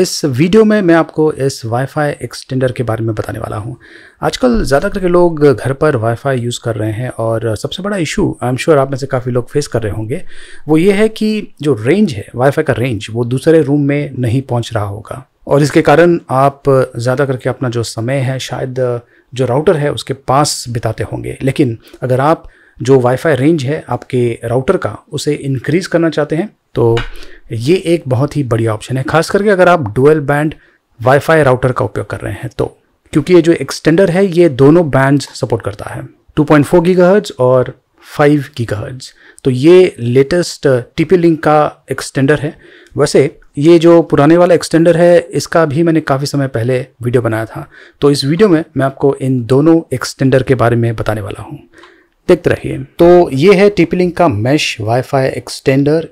इस वीडियो में मैं आपको इस वाईफाई एक्सटेंडर के बारे में बताने वाला हूं आजकल ज़्यादा करके लोग घर पर वाईफाई यूज़ कर रहे हैं और सबसे बड़ा इशू आई एम श्योर आप में से काफ़ी लोग फेस कर रहे होंगे वो ये है कि जो रेंज है वाईफाई का रेंज वो दूसरे रूम में नहीं पहुँच रहा होगा और इसके कारण आप ज़्यादा करके अपना जो समय है शायद जो राउटर है उसके पास बिताते होंगे लेकिन अगर आप जो वाईफाई रेंज है आपके राउटर का उसे इंक्रीज़ करना चाहते हैं तो ये एक बहुत ही बढ़िया ऑप्शन है खास करके अगर आप डुअल बैंड वाईफाई राउटर का उपयोग कर रहे हैं तो क्योंकि ये जो एक्सटेंडर है ये दोनों बैंड सपोर्ट करता है 2.4 पॉइंट और 5 गीगाहर्ट्ज तो ये लेटेस्ट टीपी लिंक का एक्सटेंडर है वैसे ये जो पुराने वाला एक्सटेंडर है इसका भी मैंने काफ़ी समय पहले वीडियो बनाया था तो इस वीडियो में मैं आपको इन दोनों एक्सटेंडर के बारे में बताने वाला हूँ देखते रहिए तो ये है टीपी का mesh WiFi extender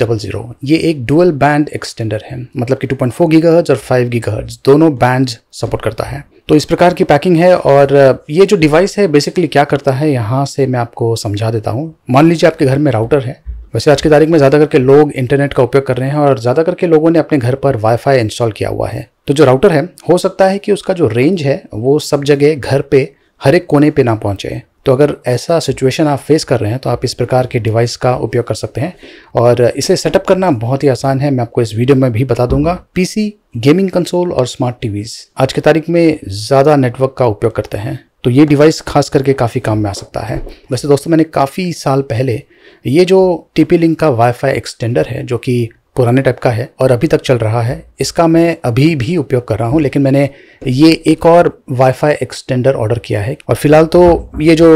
double zero ये एक डुअल बैंड एक्सटेंडर है मतलब कि फोर गीगा और 5 गीगाहर्ट्ज दोनों बैंड सपोर्ट करता है तो इस प्रकार की पैकिंग है और ये जो डिवाइस है बेसिकली क्या करता है यहाँ से मैं आपको समझा देता हूँ मान लीजिए आपके घर में राउटर है वैसे आज की तारीख में ज़्यादा करके लोग इंटरनेट का उपयोग कर रहे हैं और ज़्यादा करके लोगों ने अपने घर पर वाईफाई इंस्टॉल किया हुआ है तो जो राउटर है हो सकता है कि उसका जो रेंज है वो सब जगह घर पे हर एक कोने पे ना पहुंचे तो अगर ऐसा सिचुएशन आप फेस कर रहे हैं तो आप इस प्रकार के डिवाइस का उपयोग कर सकते हैं और इसे सेटअप करना बहुत ही आसान है मैं आपको इस वीडियो में भी बता दूंगा पीसी गेमिंग कंसोल और स्मार्ट टीवीज आज की तारीख में ज़्यादा नेटवर्क का उपयोग करते हैं तो ये डिवाइस खास करके काफ़ी काम में आ सकता है वैसे दोस्तों मैंने काफ़ी साल पहले ये जो टी पी लिंक का वाईफाई एक्सटेंडर है जो कि पुराने टाइप का है और अभी तक चल रहा है इसका मैं अभी भी उपयोग कर रहा हूँ लेकिन मैंने ये एक और वाईफाई एक्सटेंडर ऑर्डर किया है और फिलहाल तो ये जो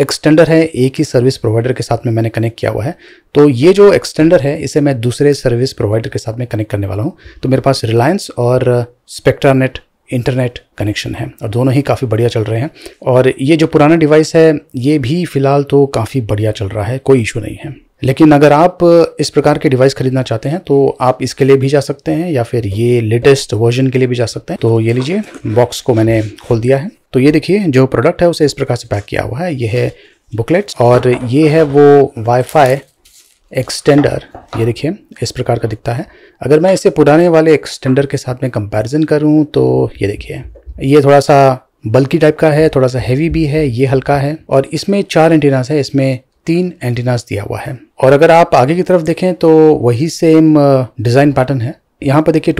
एक्सटेंडर है एक ही सर्विस प्रोवाइडर के साथ में मैंने कनेक्ट किया हुआ है तो ये जो एक्सटेंडर है इसे मैं दूसरे सर्विस प्रोवाइडर के साथ में कनेक्ट करने वाला हूँ तो मेरे पास रिलायंस और स्पेक्ट्रानेट इंटरनेट कनेक्शन है और दोनों ही काफ़ी बढ़िया चल रहे हैं और ये जो पुराना डिवाइस है ये भी फ़िलहाल तो काफ़ी बढ़िया चल रहा है कोई इशू नहीं है लेकिन अगर आप इस प्रकार के डिवाइस खरीदना चाहते हैं तो आप इसके लिए भी जा सकते हैं या फिर ये लेटेस्ट वर्जन के लिए भी जा सकते हैं तो ये लीजिए बॉक्स को मैंने खोल दिया है तो ये देखिए जो प्रोडक्ट है उसे इस प्रकार से पैक किया हुआ है ये है बुकलेट्स और ये है वो वाईफाई एक्सटेंडर ये देखिए इस प्रकार का दिखता है अगर मैं इसे पुराने वाले एक्सटेंडर के साथ में कंपैरिजन करूं तो ये देखिए ये थोड़ा सा बल्कि टाइप का है थोड़ा सा हैवी भी है ये हल्का है और इसमें चार एंटीनास है इसमें तीन एंटीनास दिया हुआ है और अगर आप आगे की तरफ देखें तो वही सेम डिज़ाइन पैटर्न है यहाँ पर देखिए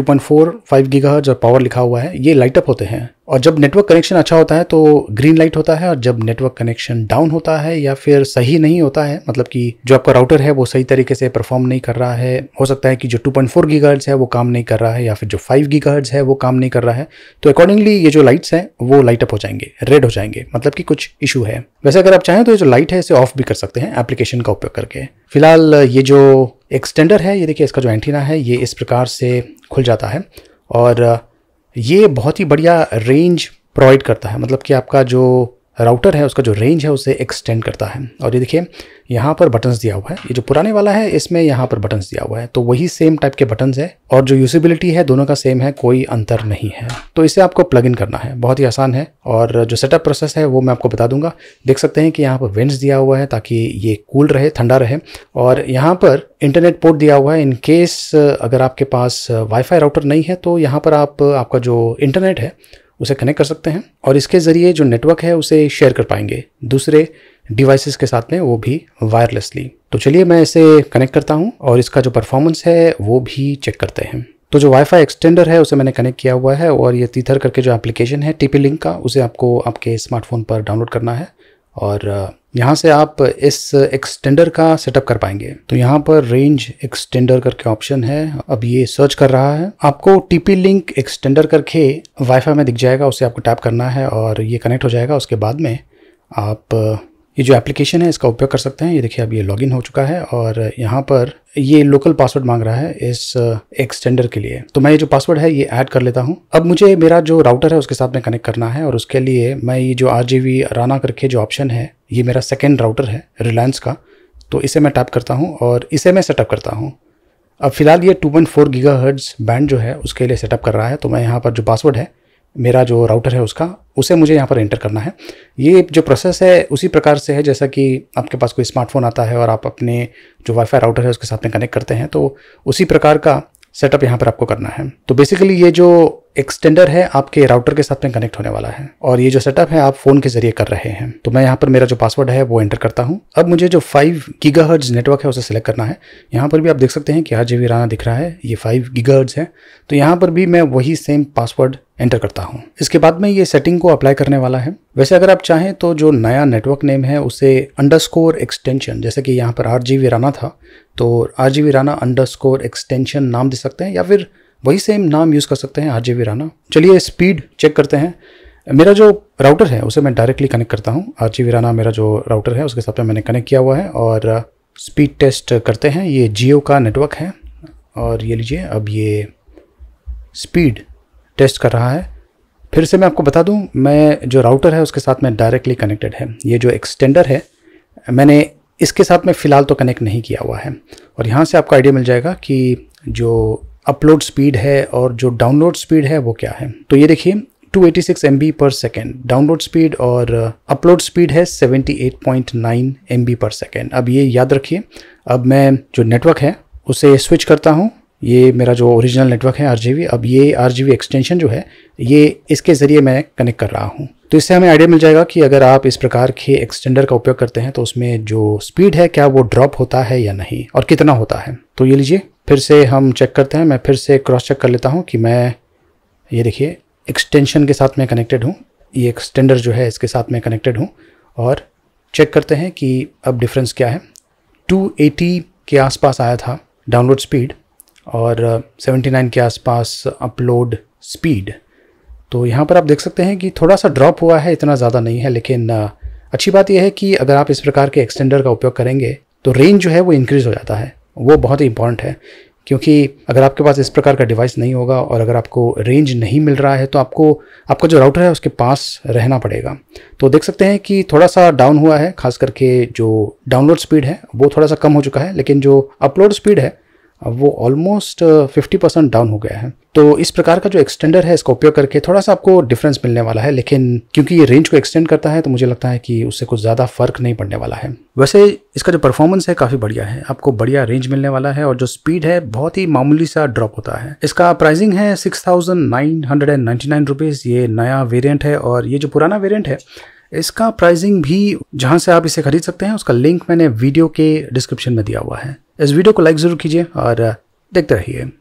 फाइव गीगा और पावर लिखा हुआ है ये लाइटअप होते हैं और जब नेटवर्क कनेक्शन अच्छा होता है तो ग्रीन लाइट होता है और जब नेटवर्क कनेक्शन डाउन होता है या फिर सही नहीं होता है मतलब कि जो आपका राउटर है वो सही तरीके से परफॉर्म नहीं कर रहा है हो सकता है कि जो 2.4 पॉइंट है वो काम नहीं कर रहा है या फिर जो 5 गीगाहर्ट्ज है वो काम नहीं कर रहा है तो अकॉर्डिंगली ये जो लाइट्स हैं वो लाइटअप हो जाएंगे रेड हो जाएंगे मतलब कि कुछ इशू है वैसे अगर आप चाहें तो ये जो लाइट है इसे ऑफ भी कर सकते हैं एप्लीकेशन का उपयोग करके फिलहाल ये जो एक्सटेंडर है ये देखिए इसका जो एंटीना है ये इस प्रकार से खुल जाता है और ये बहुत ही बढ़िया रेंज प्रोवाइड करता है मतलब कि आपका जो राउटर है उसका जो रेंज है उसे एक्सटेंड करता है और ये देखिए यहाँ पर बटन्स दिया हुआ है ये जो पुराने वाला है इसमें यहाँ पर बटन्स दिया हुआ है तो वही सेम टाइप के बटन्स है और जो यूजिबिलिटी है दोनों का सेम है कोई अंतर नहीं है तो इसे आपको प्लग इन करना है बहुत ही आसान है और जो सेटअप प्रोसेस है वो मैं आपको बता दूंगा देख सकते हैं कि यहाँ पर वेंट्स दिया हुआ है ताकि ये कूल रहे ठंडा रहे और यहाँ पर इंटरनेट पोर्ट दिया हुआ है इन केस अगर आपके पास वाईफाई uh, राउटर नहीं है तो यहाँ पर आप आपका जो इंटरनेट है उसे कनेक्ट कर सकते हैं और इसके ज़रिए जो नेटवर्क है उसे शेयर कर पाएंगे दूसरे डिवाइसेस के साथ में वो भी वायरलेसली तो चलिए मैं इसे कनेक्ट करता हूँ और इसका जो परफॉर्मेंस है वो भी चेक करते हैं तो जो वाईफाई एक्सटेंडर है उसे मैंने कनेक्ट किया हुआ है और ये तीथर करके जो एप्लीकेशन है टीपी लिंक का उसे आपको आपके स्मार्टफोन पर डाउनलोड करना है और यहाँ से आप इस एक्सटेंडर का सेटअप कर पाएंगे तो यहाँ पर रेंज एक्सटेंडर करके ऑप्शन है अब ये सर्च कर रहा है आपको टीपी लिंक एक्सटेंडर करके वाईफाई में दिख जाएगा उसे आपको टैप करना है और ये कनेक्ट हो जाएगा उसके बाद में आप ये जो एप्लीकेशन है इसका उपयोग कर सकते हैं ये देखिए अब ये लॉगिन हो चुका है और यहाँ पर ये लोकल पासवर्ड मांग रहा है इस एक्सटेंडर uh, के लिए तो मैं ये जो पासवर्ड है ये ऐड कर लेता हूँ अब मुझे मेरा जो राउटर है उसके साथ में कनेक्ट करना है और उसके लिए मैं ये जो आर राना करके जो ऑप्शन है ये मेरा सेकेंड राउटर है रिलायंस का तो इसे मैं टैप करता हूँ और इसे मैं सेटअप करता हूँ अब फिलहाल ये 2.4 पॉइंट बैंड जो है उसके लिए सेटअप कर रहा है तो मैं यहाँ पर जो पासवर्ड है मेरा जो राउटर है उसका उसे मुझे यहाँ पर एंटर करना है ये जो प्रोसेस है उसी प्रकार से है जैसा कि आपके पास कोई स्मार्टफोन आता है और आप अपने जो वाईफाई राउटर है उसके साथ में कनेक्ट करते हैं तो उसी प्रकार का सेटअप यहाँ पर आपको करना है तो बेसिकली ये जो एक्सटेंडर है आपके राउटर के साथ में कनेक्ट होने वाला है और ये जो सेटअप है आप फोन के जरिए कर रहे हैं तो मैं यहाँ पर मेरा जो पासवर्ड है वो एंटर करता हूँ अब मुझे जो फाइव गीगा नेटवर्क है उसे सिलेक्ट करना है यहाँ पर भी आप देख सकते हैं कि आर जी राना दिख रहा है ये फाइव गीगा है तो यहाँ पर भी मैं वही सेम पासवर्ड एंटर करता हूँ इसके बाद में ये सेटिंग को अप्लाई करने वाला है वैसे अगर आप चाहें तो जो नया नेटवर्क नेम है उसे अंडरस्कोर एक्सटेंशन जैसे कि यहाँ पर आर जी राना था तो R G Rana underscore extension नाम दे सकते हैं या फिर वही सेम नाम यूज़ कर सकते हैं आर जी राना चलिए स्पीड चेक करते हैं मेरा जो राउटर है उसे मैं डायरेक्टली कनेक्ट करता हूँ आर जी राना मेरा जो राउटर है उसके साथ में मैंने कनेक्ट किया हुआ है और स्पीड टेस्ट करते हैं ये जियो का नेटवर्क है और ये लीजिए अब ये स्पीड टेस्ट कर रहा है फिर से मैं आपको बता दूं मैं जो राउटर है उसके साथ में डायरेक्टली कनेक्टेड है ये जो एक्सटेंडर है मैंने इसके साथ में फ़िलहाल तो कनेक्ट नहीं किया हुआ है और यहाँ से आपको आइडिया मिल जाएगा कि जो अपलोड स्पीड है और जो डाउनलोड स्पीड है वो क्या है तो ये देखिए 286 eighty six M B per second download speed और अपलोड स्पीड है 78.9 एम बी पर सेकेंड अब ये याद रखिए अब मैं जो नेटवर्क है उसे स्विच करता हूँ ये मेरा जो ओरिजिनल नेटवर्क है आर अब ये आर एक्सटेंशन जो है ये इसके ज़रिए मैं कनेक्ट कर रहा हूँ तो इससे हमें आइडिया मिल जाएगा कि अगर आप इस प्रकार के एक्सटेंडर का उपयोग करते हैं तो उसमें जो स्पीड है क्या वो ड्रॉप होता है या नहीं और कितना होता है तो ये लीजिए फिर से हम चेक करते हैं मैं फिर से क्रॉस चेक कर लेता हूँ कि मैं ये देखिए एक्सटेंशन के साथ मैं कनेक्टेड हूँ ये एक्सटेंडर जो है इसके साथ मैं कनेक्टेड हूँ और चेक करते हैं कि अब डिफरेंस क्या है 280 के आसपास आया था डाउनलोड स्पीड और 79 uh, के आसपास अपलोड स्पीड तो यहाँ पर आप देख सकते हैं कि थोड़ा सा ड्रॉप हुआ है इतना ज़्यादा नहीं है लेकिन uh, अच्छी बात यह है कि अगर आप इस प्रकार के एक्सटेंडर का उपयोग करेंगे तो रेंज जो है वो इंक्रीज़ हो जाता है वो बहुत ही इंपॉर्टेंट है क्योंकि अगर आपके पास इस प्रकार का डिवाइस नहीं होगा और अगर आपको रेंज नहीं मिल रहा है तो आपको आपका जो राउटर है उसके पास रहना पड़ेगा तो देख सकते हैं कि थोड़ा सा डाउन हुआ है खास करके जो डाउनलोड स्पीड है वो थोड़ा सा कम हो चुका है लेकिन जो अपलोड स्पीड है वो ऑलमोस्ट फिफ्टी परसेंट डाउन हो गया है तो इस प्रकार का जो एक्सटेंडर है इसका उपयोग करके थोड़ा सा आपको डिफरेंस मिलने वाला है लेकिन क्योंकि ये रेंज को एक्सटेंड करता है तो मुझे लगता है कि उससे कुछ ज़्यादा फर्क नहीं पड़ने वाला है वैसे इसका जो परफॉर्मेंस है काफ़ी बढ़िया है आपको बढ़िया रेंज मिलने वाला है और जो स्पीड है बहुत ही मामूली सा ड्रॉप होता है इसका प्राइसिंग है six thousand nine hundred and ninety nine rupees ये नया वेरियंट है और ये जो पुराना वेरियंट है इसका प्राइसिंग भी जहां से आप इसे खरीद सकते हैं उसका लिंक मैंने वीडियो के डिस्क्रिप्शन में दिया हुआ है इस वीडियो को लाइक ज़रूर कीजिए और देखते रहिए